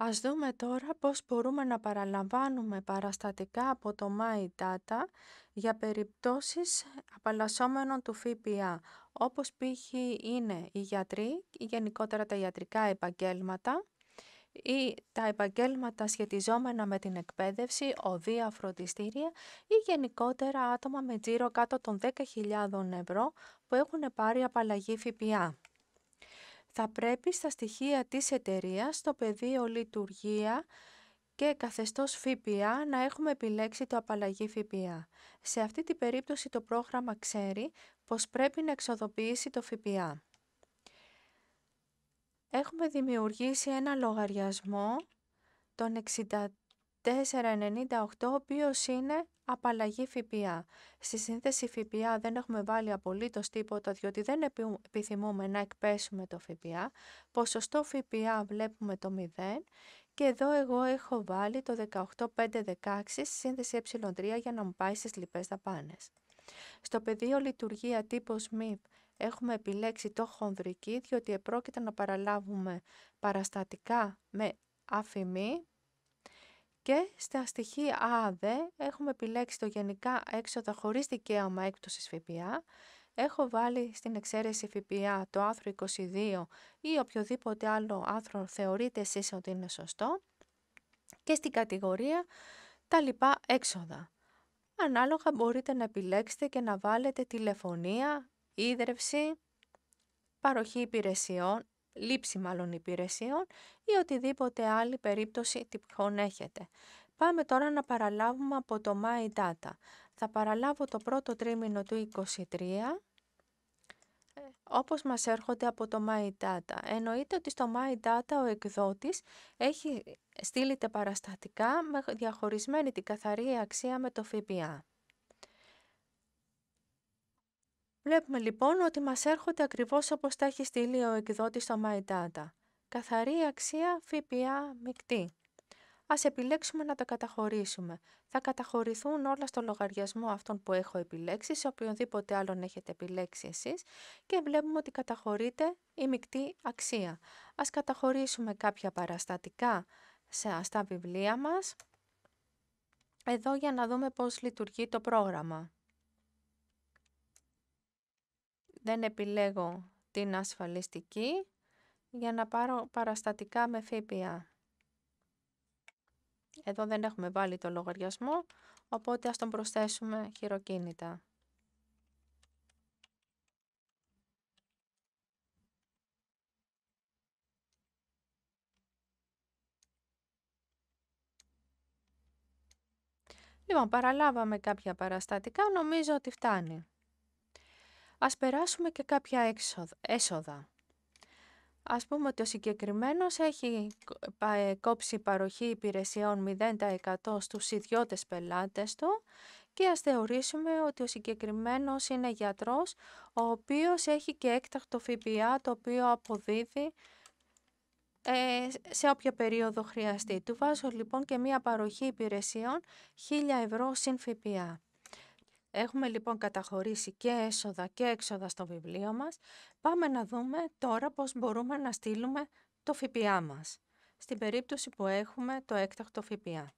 Ας δούμε τώρα πώς μπορούμε να παραλαμβάνουμε παραστατικά από το My Data για περιπτώσεις απαλλασσόμενων του ΦΠΑ, όπως π.χ. είναι οι γιατροί, γενικότερα τα ιατρικά επαγγέλματα, ή τα επαγγέλματα σχετιζόμενα με την εκπαίδευση, οδεία, φροντιστήρια ή γενικότερα άτομα με τζίρο κάτω των 10.000 ευρώ που έχουν πάρει απαλλαγή ΦΠΑ θα πρέπει στα στοιχεία της εταιρείας, στο πεδίο λειτουργία και καθεστώς ΦΠΑ να έχουμε επιλέξει το απαλλαγή ΦΠΑ. Σε αυτή την περίπτωση το πρόγραμμα ξέρει πως πρέπει να εξοδοποιήσει το ΦΠΑ. Έχουμε δημιουργήσει ένα λογαριασμό των 4,98 ο οποίος είναι απαλλαγή ΦΠΑ. Στη σύνθεση ΦΠΑ δεν έχουμε βάλει απολύτως τίποτα διότι δεν επιθυμούμε να εκπέσουμε το ΦΠΑ. Ποσοστό ΦΠΑ βλέπουμε το 0 και εδώ εγώ έχω βάλει το 18516 στη σύνθεση ε3 για να μου πάει στις λοιπές δαπάνες. Στο πεδίο λειτουργία τύπος ΜΥΠ έχουμε επιλέξει το χονδρική διότι επρόκειται να παραλάβουμε παραστατικά με αφημή και στα στοιχεία ΑΔ έχουμε επιλέξει το γενικά έξοδα χωρίς δικαίωμα έκπτωσης ΦΠΑ. Έχω βάλει στην εξαίρεση ΦΠΑ το άρθρο 22 ή οποιοδήποτε άλλο άρθρο θεωρείτε εσείς ότι είναι σωστό. Και στην κατηγορία τα λοιπά έξοδα. Ανάλογα μπορείτε να επιλέξετε και να βάλετε τηλεφωνία, ίδρυυση, παροχή υπηρεσιών λήψη μάλλον υπηρεσιών ή οτιδήποτε άλλη περίπτωση τυπικών έχετε. Πάμε τώρα να παραλάβουμε από το My Data. Θα παραλάβω το πρώτο τρίμηνο του 23 ε, όπως μας έρχονται από το My Data. Εννοείται ότι στο My Data ο εκδότης έχει στείλει τα παραστατικά με διαχωρισμένη την καθαρή αξία με το ΦΠΑ. Βλέπουμε λοιπόν ότι μας έρχονται ακριβώς όπως τα έχει στείλει ο εκδότης στο My Data. Καθαρή αξία ΦΠΑ μεικτή. Ας επιλέξουμε να τα καταχωρήσουμε. Θα καταχωρηθούν όλα στο λογαριασμό αυτών που έχω επιλέξει, σε οποιονδήποτε άλλον έχετε επιλέξει εσείς και βλέπουμε ότι καταχωρείται η μεικτή αξία. Ας καταχωρήσουμε κάποια παραστατικά στα βιβλία μας. Εδώ για να δούμε πώς λειτουργεί το πρόγραμμα. Δεν επιλέγω την ασφαλιστική για να πάρω παραστατικά με ΦΠΑ. Εδώ δεν έχουμε βάλει το λογαριασμό, οπότε ας τον προσθέσουμε χειροκίνητα. Λοιπόν, παραλάβαμε κάποια παραστατικά, νομίζω ότι φτάνει. Ας περάσουμε και κάποια έσοδα. Ας πούμε ότι ο συγκεκριμένος έχει ε, κόψει παροχή υπηρεσιών 0% στους ιδιώτες πελάτες του και ας θεωρήσουμε ότι ο συγκεκριμένος είναι γιατρός ο οποίος έχει και έκτακτο ΦΠΑ το οποίο αποδίδει ε, σε όποια περίοδο χρειαστεί. Του βάζω λοιπόν και μία παροχή υπηρεσιών 1000 ευρώ συν ΦΠΑ. Έχουμε λοιπόν καταχωρήσει και έσοδα και έξοδα στο βιβλίο μας. Πάμε να δούμε τώρα πώς μπορούμε να στείλουμε το ΦΠΑ μας, στην περίπτωση που έχουμε το έκτακτο ΦΠΑ.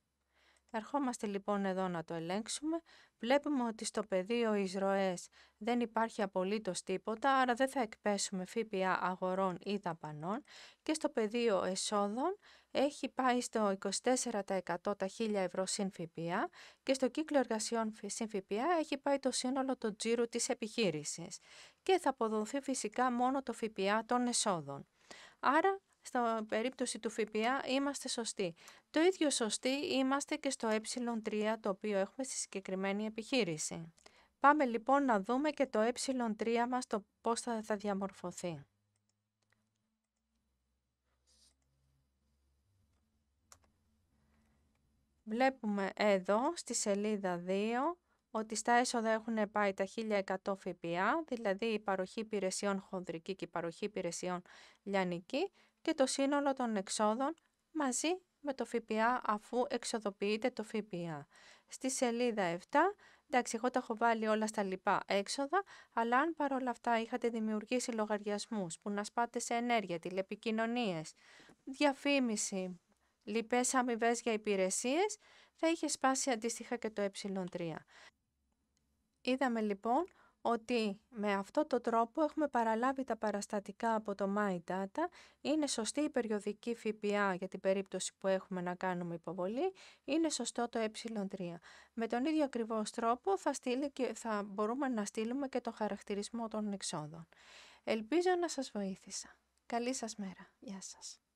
Ερχόμαστε λοιπόν εδώ να το ελέγξουμε. Βλέπουμε ότι στο πεδίο εισρωές δεν υπάρχει απολύτως τίποτα, άρα δεν θα εκπέσουμε ΦΠΑ αγορών ή δαπανών και στο πεδίο εσόδων έχει πάει στο 24% τα 1000 ευρώ συν ΦΠΑ και στο κύκλο εργασιών συν ΦΠΑ έχει πάει το σύνολο του τζίρου της επιχείρησης και θα αποδοθεί φυσικά μόνο το ΦΠΑ των εσόδων. Άρα στην περίπτωση του ΦΠΑ είμαστε σωστοί. Το ίδιο σωστοί είμαστε και στο ε3 το οποίο έχουμε στη συγκεκριμένη επιχείρηση. Πάμε λοιπόν να δούμε και το ε3 μας το πώς θα, θα διαμορφωθεί. Βλέπουμε εδώ στη σελίδα 2 ότι στα έσοδα έχουν πάει τα 1100 ΦΠΑ, δηλαδή η παροχή υπηρεσιών χονδρική και η παροχή υπηρεσιών λιανική και το σύνολο των εξόδων μαζί με το ΦΠΑ αφού εξοδοποιείται το ΦΠΑ. Στη σελίδα 7, εντάξει εγώ τα έχω βάλει όλα στα λοιπά έξοδα, αλλά αν παρόλα αυτά είχατε δημιουργήσει λογαριασμούς που να σπάτε σε ενέργεια, τηλεπικοινωνίες, διαφήμιση, λοιπές αμοιβές για υπηρεσίες, θα είχε σπάσει αντίστοιχα και το ε3. Είδαμε λοιπόν ότι με αυτό το τρόπο έχουμε παραλάβει τα παραστατικά από το My Data, είναι σωστή η περιοδική ΦΠΑ για την περίπτωση που έχουμε να κάνουμε υποβολή, είναι σωστό το ε3. Με τον ίδιο ακριβώς τρόπο θα, στείλει και θα μπορούμε να στείλουμε και το χαρακτηρισμό των εξόδων. Ελπίζω να σας βοήθησα. Καλή σας μέρα. Γεια σας.